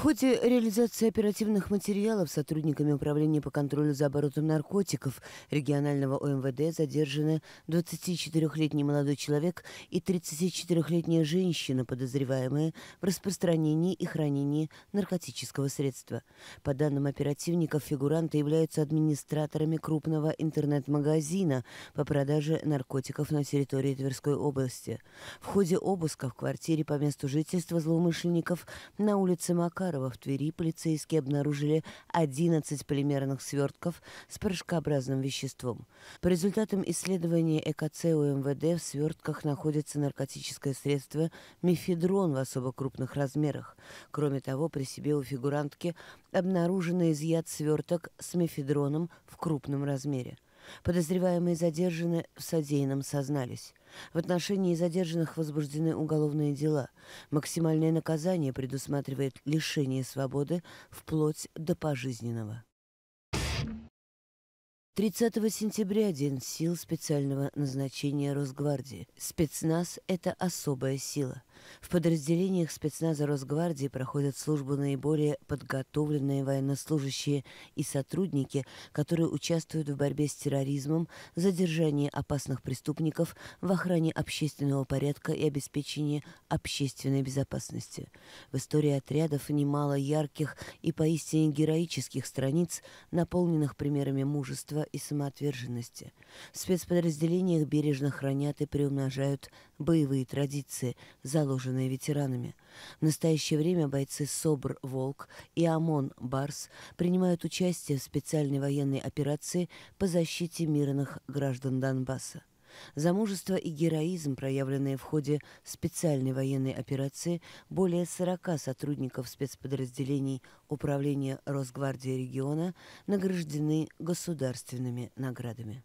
В ходе реализации оперативных материалов сотрудниками Управления по контролю за оборотом наркотиков регионального ОМВД задержаны 24-летний молодой человек и 34-летняя женщина, подозреваемые в распространении и хранении наркотического средства. По данным оперативников, фигуранты являются администраторами крупного интернет-магазина по продаже наркотиков на территории Тверской области. В ходе обыска в квартире по месту жительства злоумышленников на улице Макар Макарова в Твери полицейские обнаружили 11 полимерных свертков с порошкообразным веществом. По результатам исследования ЭКЦ у МВД в свертках находится наркотическое средство мифедрон в особо крупных размерах. Кроме того, при себе у фигурантки обнаружен изъят сверток с мифедроном в крупном размере. Подозреваемые задержаны в содеянном сознались. В отношении задержанных возбуждены уголовные дела. Максимальное наказание предусматривает лишение свободы вплоть до пожизненного. 30 сентября один сил специального назначения Росгвардии. Спецназ – это особая сила. В подразделениях спецназа Росгвардии проходят службу наиболее подготовленные военнослужащие и сотрудники, которые участвуют в борьбе с терроризмом, задержании опасных преступников, в охране общественного порядка и обеспечении общественной безопасности. В истории отрядов немало ярких и поистине героических страниц, наполненных примерами мужества и самоотверженности. В спецподразделениях бережно хранят и приумножают боевые традиции, заложенные ветеранами. В настоящее время бойцы СОБР «Волк» и ОМОН «Барс» принимают участие в специальной военной операции по защите мирных граждан Донбасса. За мужество и героизм, проявленные в ходе специальной военной операции, более 40 сотрудников спецподразделений Управления Росгвардии региона награждены государственными наградами.